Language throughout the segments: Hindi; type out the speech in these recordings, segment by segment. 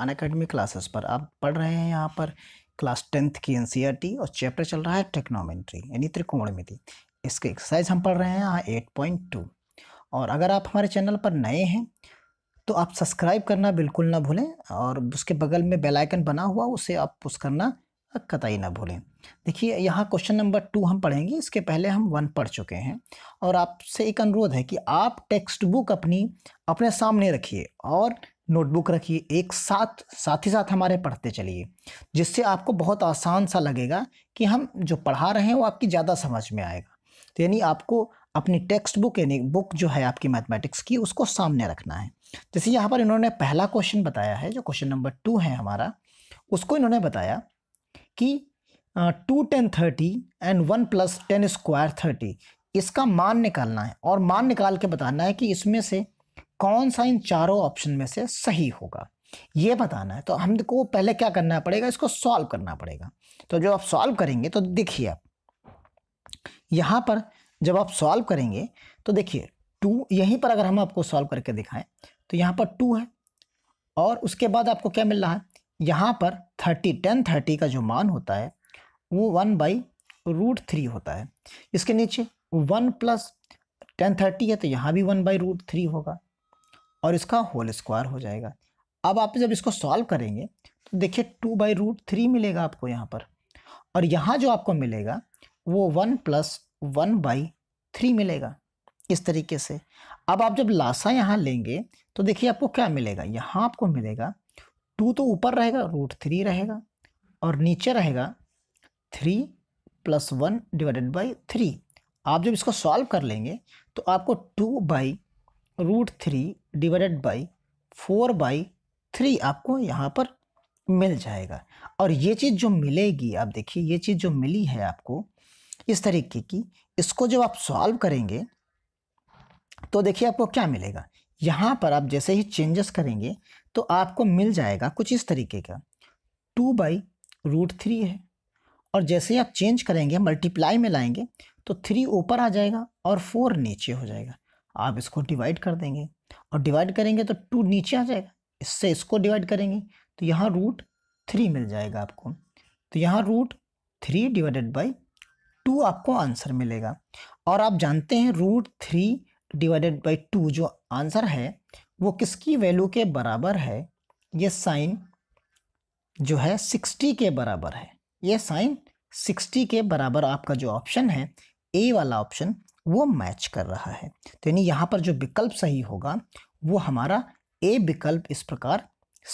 अन अकेडमी क्लासेस पर आप पढ़ रहे हैं यहाँ पर क्लास टेंथ की एन e और चैप्टर चल रहा है टेक्नोमेंट्री यानी त्रिकोण मिति इसके एक्सरसाइज हम पढ़ रहे हैं यहाँ एट पॉइंट टू और अगर आप हमारे चैनल पर नए हैं तो आप सब्सक्राइब करना बिल्कुल ना भूलें और उसके बगल में बेल आइकन बना हुआ उसे आप पुश करना कतई ना भूलें देखिए यहाँ क्वेश्चन नंबर टू हम पढ़ेंगे इसके पहले हम वन पढ़ चुके हैं और आपसे एक अनुरोध है कि आप टेक्स्ट बुक अपनी अपने सामने रखिए और नोटबुक रखिए एक साथ साथ ही साथ हमारे पढ़ते चलिए जिससे आपको बहुत आसान सा लगेगा कि हम जो पढ़ा रहे हैं वो आपकी ज़्यादा समझ में आएगा तो यानी आपको अपनी टेक्स्ट बुक यानी बुक जो है आपकी मैथमेटिक्स की उसको सामने रखना है जैसे यहाँ पर इन्होंने पहला क्वेश्चन बताया है जो क्वेश्चन नंबर टू है हमारा उसको इन्होंने बताया कि two tan thirty and one plus tan square thirty इसका मान निकालना है और मान निकाल के बताना है कि इसमें से कौन सा इन चारों ऑप्शन में से सही होगा ये बताना है तो हमको पहले क्या करना पड़ेगा इसको सॉल्व करना पड़ेगा तो जब आप सॉल्व करेंगे तो देखिए आप यहाँ पर जब आप सॉल्व करेंगे तो देखिए टू यहीं पर अगर हम आपको सॉल्व करके दिखाएं तो यहाँ पर टू है और उसके बाद आपको क्या मिल रहा है यहाँ पर थर्टी टेन थर्टी का जो मान होता है वो वन बाई रूट थ्री होता है इसके नीचे वन प्लस टेन थर्टी है तो यहाँ भी वन बाई रूट थ्री होगा और इसका होल स्क्वायर हो जाएगा अब आप जब इसको सॉल्व करेंगे तो देखिए टू बाई रूट थ्री मिलेगा आपको यहाँ पर और यहाँ जो आपको मिलेगा वो one plus one by three मिलेगा इस तरीके से अब आप जब लासा यहाँ लेंगे तो देखिए आपको क्या मिलेगा यहाँ आपको मिलेगा टू तो ऊपर रहेगा रूट थ्री रहेगा और नीचे रहेगा three plus one divided by three आप जब इसको सॉल्व कर लेंगे तो आपको two by root three divided by four by three आपको यहाँ पर मिल जाएगा और ये चीज़ जो मिलेगी आप देखिए ये चीज़ जो मिली है आपको इस तरीके की इसको जब आप सॉल्व करेंगे तो देखिए आपको क्या मिलेगा यहाँ पर आप जैसे ही चेंजेस करेंगे तो आपको मिल जाएगा कुछ इस तरीके का टू बाई रूट थ्री है और जैसे ही आप चेंज करेंगे मल्टीप्लाई में लाएंगे तो थ्री ऊपर आ जाएगा और फोर नीचे हो जाएगा आप इसको डिवाइड कर देंगे और डिवाइड करेंगे तो टू नीचे आ जाएगा इससे इसको डिवाइड करेंगे तो यहाँ रूट थ्री मिल जाएगा आपको तो यहाँ root three divided by two आपको आंसर मिलेगा और आप जानते हैं root three divided by two जो आंसर है वो किसकी वैल्यू के बराबर है ये साइन जो है सिक्सटी के बराबर है ये साइन सिक्सटी के बराबर आपका जो ऑप्शन है ए वाला ऑप्शन वो मैच कर रहा है तो यानी यहाँ पर जो विकल्प सही होगा वो हमारा ए विकल्प इस प्रकार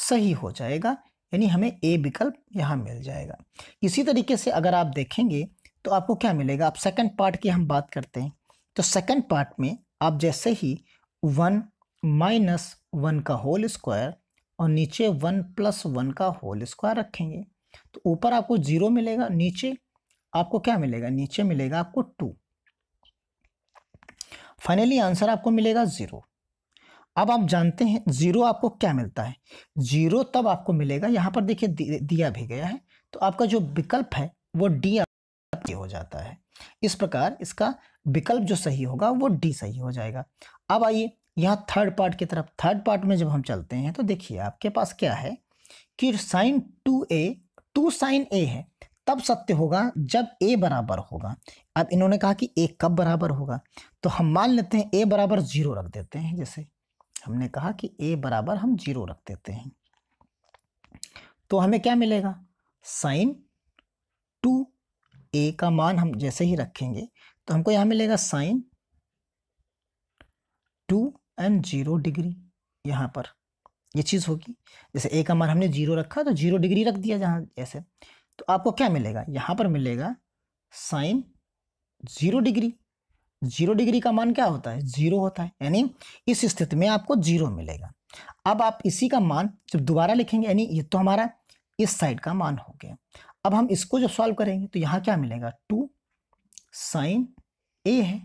सही हो जाएगा यानी हमें ए विकल्प यहाँ मिल जाएगा इसी तरीके से अगर आप देखेंगे तो आपको क्या मिलेगा आप सेकंड पार्ट की हम बात करते हैं तो सेकंड पार्ट में आप जैसे ही वन माइनस वन का होल स्क्वायर और नीचे वन प्लस वन का होल स्क्वायर रखेंगे तो ऊपर आपको ज़ीरो मिलेगा नीचे आपको क्या मिलेगा नीचे मिलेगा आपको टू फाइनली आंसर आपको मिलेगा ज़ीरो अब आप जानते हैं ज़ीरो आपको क्या मिलता है ज़ीरो तब आपको मिलेगा यहाँ पर देखिए दिया भी गया है तो आपका जो विकल्प है वो डी हो जाता है इस प्रकार इसका विकल्प जो सही होगा वो डी सही हो जाएगा अब आइए यहाँ थर्ड पार्ट की तरफ थर्ड पार्ट में जब हम चलते हैं तो देखिए आपके पास क्या है कि sine two A two sine A है तब सत्य होगा जब ए बराबर होगा अब इन्होंने कहा कि ए कब बराबर होगा तो हम मान लेते हैं ए बराबर ज़ीरो रख देते हैं जैसे हमने कहा कि ए बराबर हम जीरो रख देते हैं तो हमें क्या मिलेगा साइन टू ए का मान हम जैसे ही रखेंगे तो हमको यहाँ मिलेगा sine two and zero degree यहाँ पर ये चीज़ होगी जैसे ए का मान हमने जीरो रखा तो जीरो डिग्री रख दिया जहाँ ऐसे तो आपको क्या मिलेगा यहाँ पर मिलेगा sine zero degree zero degree का मान क्या होता है जीरो होता है यानी इस स्थिति में आपको जीरो मिलेगा अब आप इसी का मान जब दोबारा लिखेंगे यानी ये तो हमारा इस साइड का मान हो गया अब हम इसको जब सॉल्व करेंगे तो यहाँ क्या मिलेगा टू साइन ए है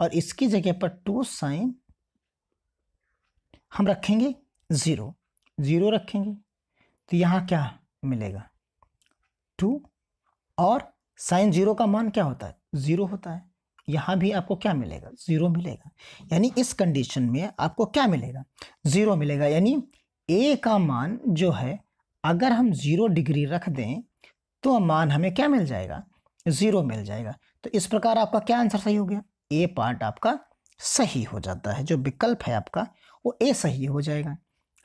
और इसकी जगह पर टू साइन हम रखेंगे ज़ीरो ज़ीरो रखेंगे तो यहाँ क्या मिलेगा टू और साइन जीरो का मान क्या होता है ज़ीरो होता है यहाँ भी आपको क्या मिलेगा ज़ीरो मिलेगा यानी इस कंडीशन में आपको क्या मिलेगा ज़ीरो मिलेगा यानी ए का मान जो है अगर हम ज़ीरो डिग्री रख दें तो मान हमें क्या मिल जाएगा ज़ीरो मिल जाएगा तो इस प्रकार आपका क्या आंसर सही हो गया ए पार्ट आपका सही हो जाता है जो विकल्प है आपका वो ए सही हो जाएगा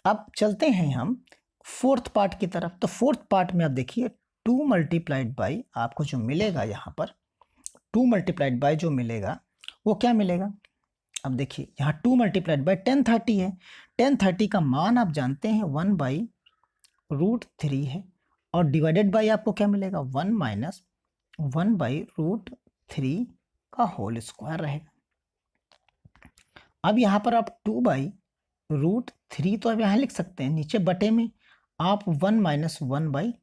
अब चलते हैं हम फोर्थ पार्ट की तरफ तो फोर्थ पार्ट में आप देखिए टू मल्टीप्लाइड बाई आपको जो मिलेगा यहाँ पर टू मल्टीप्लाइड बाय जो मिलेगा वो क्या मिलेगा अब देखिए यहाँ two multiplied by tan thirty है टेन थर्टी का मान आप जानते हैं वन बाई रूट थ्री है और डिवाइडेड बाई आपको क्या मिलेगा one minus one by root three का होल स्क्वायर रहेगा अब यहाँ पर आप टू बाई रूट थ्री तो अब यहाँ लिख सकते हैं नीचे बटे में आप one minus one by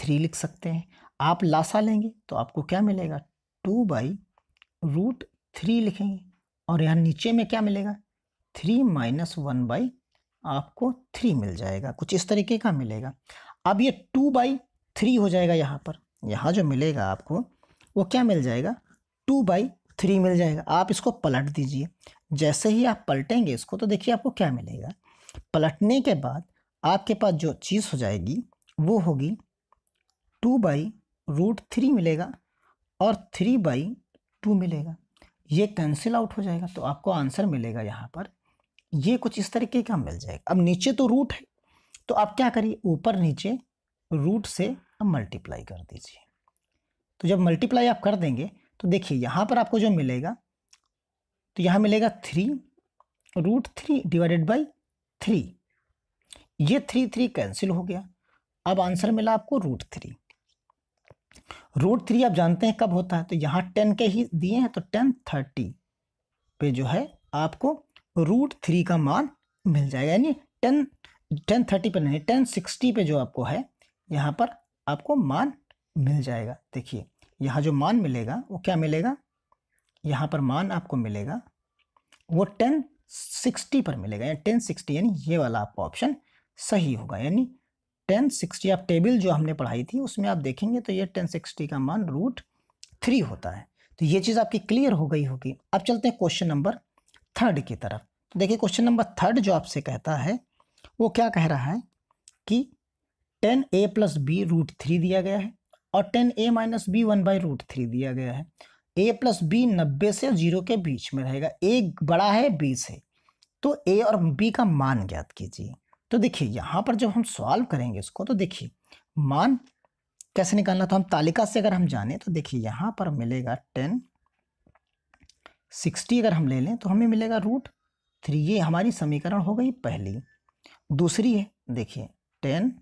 three लिख सकते हैं आप लासा लेंगे तो आपको क्या मिलेगा टू बाई रूट थ्री लिखेंगे और यहाँ नीचे में क्या मिलेगा थ्री माइनस वन बाई आपको थ्री मिल जाएगा कुछ इस तरीके का मिलेगा अब ये टू बाई थ्री हो जाएगा यहाँ पर यहाँ जो मिलेगा आपको वो क्या मिल जाएगा टू बाई थ्री मिल जाएगा आप इसको पलट दीजिए जैसे ही आप पलटेंगे इसको तो देखिए आपको क्या मिलेगा पलटने के बाद आपके पास जो चीज़ हो जाएगी वो होगी टू बाई रूट थ्री मिलेगा और थ्री बाई टू मिलेगा ये कैंसिल आउट हो जाएगा तो आपको आंसर मिलेगा यहाँ पर ये कुछ इस तरीके का मिल जाएगा अब नीचे तो रूट है तो आप क्या करिए ऊपर नीचे रूट से अब मल्टीप्लाई कर दीजिए तो जब मल्टीप्लाई आप कर देंगे तो देखिए यहाँ पर आपको जो मिलेगा तो यहाँ मिलेगा three root three divided by three ये थ्री थ्री कैंसिल हो गया अब आंसर मिला आपको रूट थ्री रूट थ्री आप जानते हैं कब होता है तो यहाँ टेन के ही दिए हैं तो टेन थर्टी पे जो है आपको रूट थ्री का मान मिल जाएगा यानी टेन टेन थर्टी पर नहीं टेन सिक्सटी पे जो आपको है यहाँ पर आपको मान मिल जाएगा देखिए यहाँ जो मान मिलेगा वो क्या मिलेगा यहाँ पर मान आपको मिलेगा वो टेन सिक्सटी पर मिलेगा यानी टेन सिक्सटी यानी ये वाला आपका ऑप्शन सही होगा यानी टेन सिक्सटी आप टेबल जो हमने पढ़ाई थी उसमें आप देखेंगे तो ये टेन सिक्सटी का मान रूट थ्री होता है तो ये चीज़ आपकी क्लियर हो गई होगी अब चलते हैं क्वेश्चन नंबर थर्ड की तरफ तो देखिए क्वेश्चन नंबर थर्ड जो आपसे कहता है वो क्या कह रहा है कि tan A plus B root three दिया गया है और tan A minus B one by root three दिया गया है ए प्लस बी नब्बे से जीरो के बीच में रहेगा ए बड़ा है बी से तो ए और बी का मान ज्ञात कीजिए तो देखिए यहाँ पर जब हम सॉल्व करेंगे इसको तो देखिए मान कैसे निकालना तो हम तालिका से अगर हम जाने तो देखिए यहाँ पर मिलेगा टेन सिक्सटी अगर हम ले लें तो हमें मिलेगा रूट थ्री ये हमारी समीकरण हो गई पहली दूसरी है देखिए टेन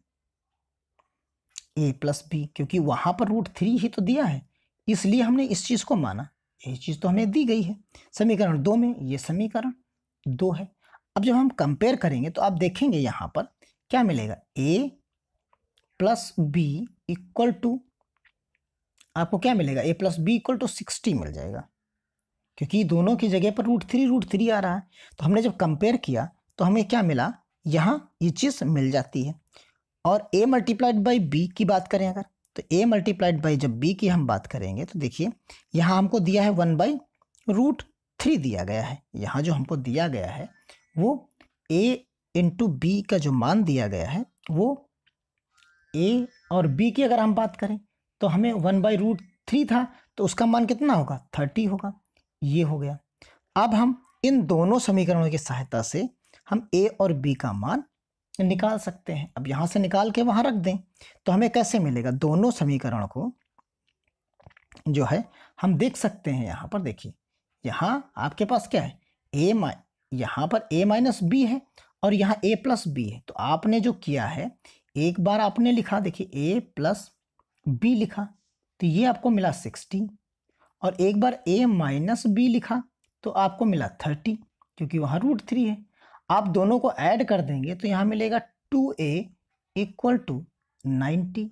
ए प्लस बी क्योंकि वहाँ पर रूट थ्री ही तो दिया है इसलिए हमने इस चीज़ को माना ये चीज़ तो हमें दी गई है समीकरण दो में ये समीकरण दो है अब जब हम कंपेयर करेंगे तो आप देखेंगे यहाँ पर क्या मिलेगा A plus B equal to आपको क्या मिलेगा A plus B equal to sixty मिल जाएगा क्योंकि दोनों की जगह पर रूट थ्री रूट थ्री आ रहा है तो हमने जब कंपेयर किया तो हमें क्या मिला यहाँ ये चीज़ मिल जाती है और ए मल्टीप्लाइड बाई बी की बात करें अगर तो ए मल्टीप्लाइड बाई जब बी की हम बात करेंगे तो देखिए यहाँ हमको दिया है वन बाई रूट थ्री दिया गया है यहाँ जो हमको दिया गया है वो ए इंटू बी का जो मान दिया गया है वो ए और बी की अगर हम बात करें तो हमें वन बाई रूट थ्री था तो उसका मान कितना होगा थर्टी होगा ये हो गया अब हम इन दोनों समीकरणों की सहायता से हम ए और बी का मान निकाल सकते हैं अब यहाँ से निकाल के वहाँ रख दें तो हमें कैसे मिलेगा दोनों समीकरण को जो है हम देख सकते हैं यहाँ पर देखिए यहाँ आपके पास क्या है ए मा यहाँ पर ए माइनस बी है और यहाँ ए प्लस बी है तो आपने जो किया है एक बार आपने लिखा देखिए ए प्लस बी लिखा तो ये आपको मिला सिक्सटी और एक बार ए माइनस बी लिखा तो आपको मिला थर्टी क्योंकि वहाँ रूट थ्री है आप दोनों को ऐड कर देंगे तो यहाँ मिलेगा two A equal to ninety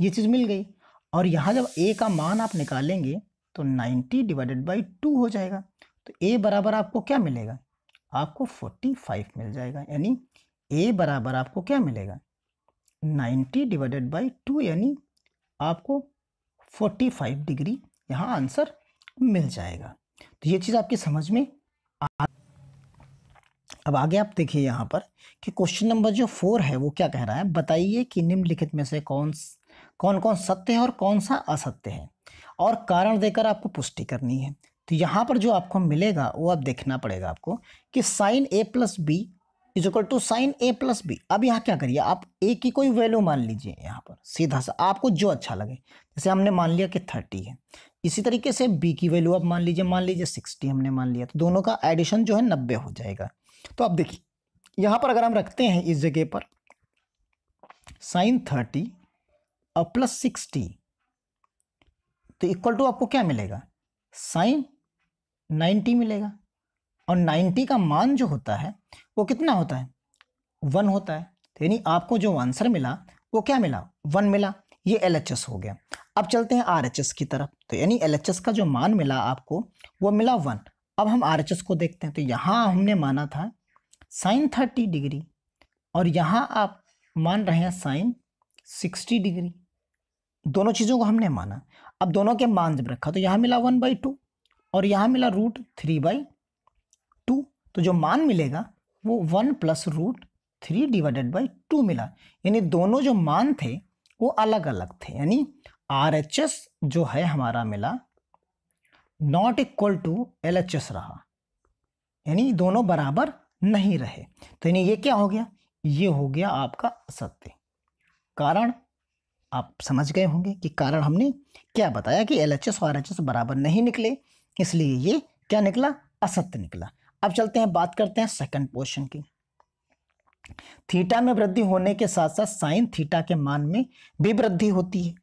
ये चीज़ मिल गई और यहाँ जब ए का मान आप निकालेंगे तो नाइन्टी डिवाइडेड बाई टू हो जाएगा तो ए बराबर आपको क्या मिलेगा आपको 45 मिल जाएगा यानी ए बराबर आपको क्या मिलेगा 90 डिवाइडेड बाई टू यानी आपको 45 डिग्री यहाँ आंसर मिल जाएगा तो ये चीज़ आपकी समझ में आ अब आगे आप देखिए यहाँ पर कि क्वेश्चन नंबर जो फोर है वो क्या कह रहा है बताइए कि निम्नलिखित में से कौन कौन कौन सत्य है और कौन सा असत्य है और कारण देकर आपको पुष्टि करनी है तो यहाँ पर जो आपको मिलेगा वो अब देखना पड़ेगा आपको कि sine A plus B is equal to sine A plus B अब यहाँ क्या करिए आप ए की कोई वैल्यू मान लीजिए यहाँ पर सीधा सा आपको जो अच्छा लगे जैसे हमने मान लिया कि थर्टी है इसी तरीके से बी की वैल्यू आप मान लीजिए मान लीजिए सिक्सटी हमने मान लिया तो दोनों का एडिशन जो है नब्बे हो जाएगा तो अब देखिए यहाँ पर अगर हम रखते हैं इस जगह पर साइन थर्टी और प्लस सिक्सटी तो इक्वल टू आपको क्या मिलेगा साइन नाइन्टी मिलेगा और नाइन्टी का मान जो होता है वो कितना होता है वन होता है तो यानी आपको जो आंसर मिला वो क्या मिला वन मिला ये एल हो गया अब चलते हैं आर की तरफ तो यानी एल का जो मान मिला आपको वो मिला वन अब हम आर को देखते हैं तो यहाँ हमने माना था साइन थर्टी डिग्री और यहाँ आप मान रहे हैं साइन सिक्सटी डिग्री दोनों चीज़ों को हमने माना अब दोनों के मान जब रखा तो यहाँ मिला वन बाई टू और यहाँ मिला रूट थ्री बाई टू तो जो मान मिलेगा वो one plus root three divided by two मिला यानी दोनों जो मान थे वो अलग अलग थे यानी आर एच एस जो है हमारा मिला not equal to L H S रहा यानी दोनों बराबर नहीं रहे तो यानी ये क्या हो गया ये हो गया आपका असत्य कारण आप समझ गए होंगे कि कारण हमने क्या बताया कि एल एच एस और आर एच एस बराबर नहीं निकले इसलिए ये क्या निकला असत्य निकला अब चलते हैं बात करते हैं सेकंड पोर्शन की थीटा में वृद्धि होने के साथ साथ साइन थीटा के मान में भी वृद्धि होती है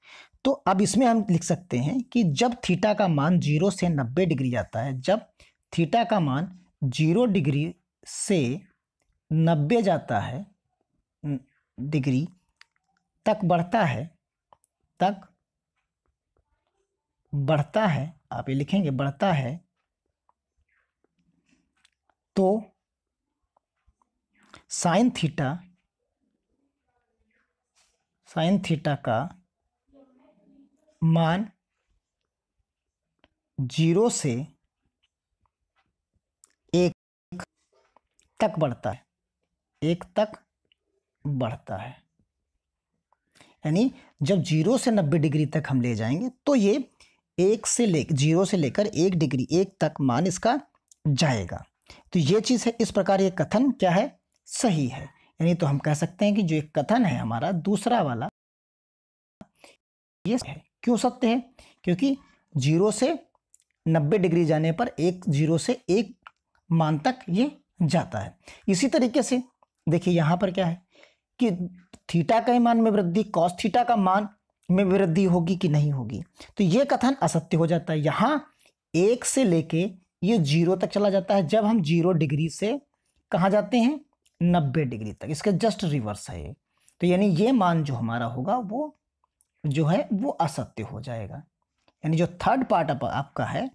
तो अब इसमें हम लिख सकते हैं कि जब थीटा का मान जीरो से नब्बे डिग्री जाता है जब थीटा का मान जीरो डिग्री से नब्बे जाता है डिग्री तक बढ़ता है तक बढ़ता है आप ये लिखेंगे बढ़ता है तो साइन थीटा साइन थीटा का मान जीरो से एक तक बढ़ता है एक तक बढ़ता है यानी जब जीरो से नब्बे डिग्री तक हम ले जाएंगे तो ये एक से ले जीरो से लेकर एक डिग्री एक तक मान इसका जाएगा तो ये चीज़ है इस प्रकार ये कथन क्या है सही है यानी तो हम कह सकते हैं कि जो एक कथन है हमारा दूसरा वाला ये है क्यों सत्य है क्योंकि जीरो से नब्बे डिग्री जाने पर एक जीरो से एक मान तक ये जाता है इसी तरीके से देखिए यहाँ पर क्या है कि थीटा का मान में वृद्धि कॉस थीटा का मान में वृद्धि होगी कि नहीं होगी तो ये कथन असत्य हो जाता है यहाँ एक से लेके ये जीरो तक चला जाता है जब हम जीरो डिग्री से कहाँ जाते हैं नब्बे डिग्री तक इसका जस्ट रिवर्स है तो यानी ये मान जो हमारा होगा वो जो है वो असत्य हो जाएगा यानी जो थर्ड पार्ट आप, आपका है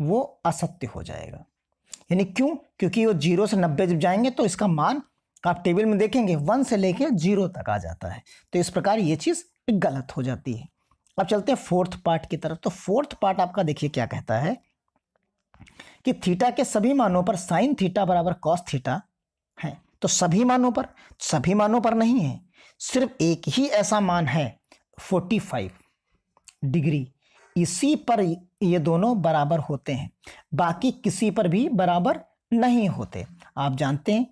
वो असत्य हो जाएगा यानी क्यों क्योंकि वो जीरो से नब्बे जब जाएंगे तो इसका मान तो आप टेबल में देखेंगे वन से लेके जीरो तक आ जाता है तो इस प्रकार ये चीज़ गलत हो जाती है अब चलते हैं फोर्थ पार्ट की तरफ तो फोर्थ पार्ट आपका देखिए क्या कहता है कि थीटा के सभी मानों पर साइन थीटा बराबर कॉस थीटा है तो सभी मानों पर सभी मानों पर नहीं है सिर्फ एक ही ऐसा मान है फोर्टी फाइव डिग्री इसी पर ये दोनों बराबर होते हैं बाकी किसी पर भी बराबर नहीं होते आप जानते हैं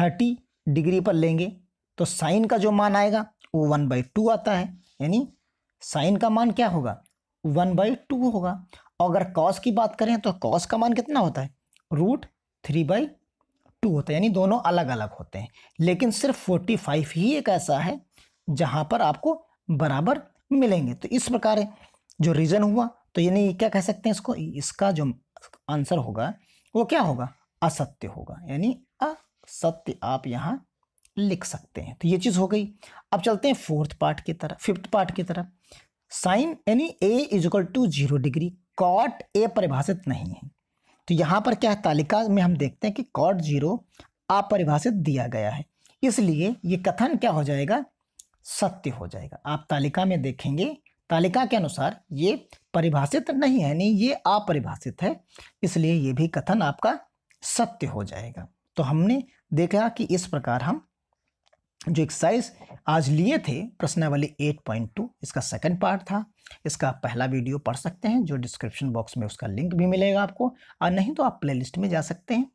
थर्टी डिग्री पर लेंगे तो साइन का जो मान आएगा वो वन बाई टू आता है यानी साइन का मान क्या होगा वन बाई टू होगा और अगर कॉस की बात करें तो कॉस का मान कितना होता है रूट थ्री बाई टू होता है यानी दोनों अलग अलग होते हैं लेकिन सिर्फ फोर्टी फाइव ही एक ऐसा है जहाँ पर आपको बराबर मिलेंगे तो इस प्रकार जो रीज़न हुआ तो यानी क्या कह सकते हैं इसको इसका जो आंसर होगा वो क्या होगा असत्य होगा यानी अ सत्य आप यहाँ लिख सकते हैं तो ये चीज़ हो गई अब चलते हैं फोर्थ पार्ट की तरफ फिफ्थ पार्ट की तरफ साइन यानी A is equal to zero degree cot A परिभाषित नहीं है तो यहाँ पर क्या है तालिका में हम देखते हैं कि कॉट जीरो अपरिभाषित दिया गया है इसलिए ये कथन क्या हो जाएगा सत्य हो जाएगा आप तालिका में देखेंगे तालिका के अनुसार ये परिभाषित नहीं है नहीं ये अपरिभाषित है इसलिए ये भी कथन आपका सत्य हो जाएगा तो हमने देखा कि इस प्रकार हम जो एक्सरसाइज आज लिए थे प्रश्नावली 8.2 इसका सेकंड पार्ट था इसका पहला वीडियो पढ़ सकते हैं जो डिस्क्रिप्शन बॉक्स में उसका लिंक भी मिलेगा आपको और नहीं तो आप प्लेलिस्ट में जा सकते हैं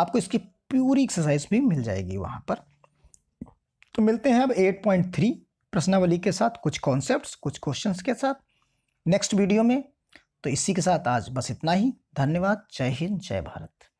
आपको इसकी प्यूरी एक्सरसाइज भी मिल जाएगी वहाँ पर तो मिलते हैं अब 8.3 प्रश्नावली के साथ कुछ कॉन्सेप्ट कुछ क्वेश्चन के साथ नेक्स्ट वीडियो में तो इसी के साथ आज बस इतना ही धन्यवाद जय हिंद जय भारत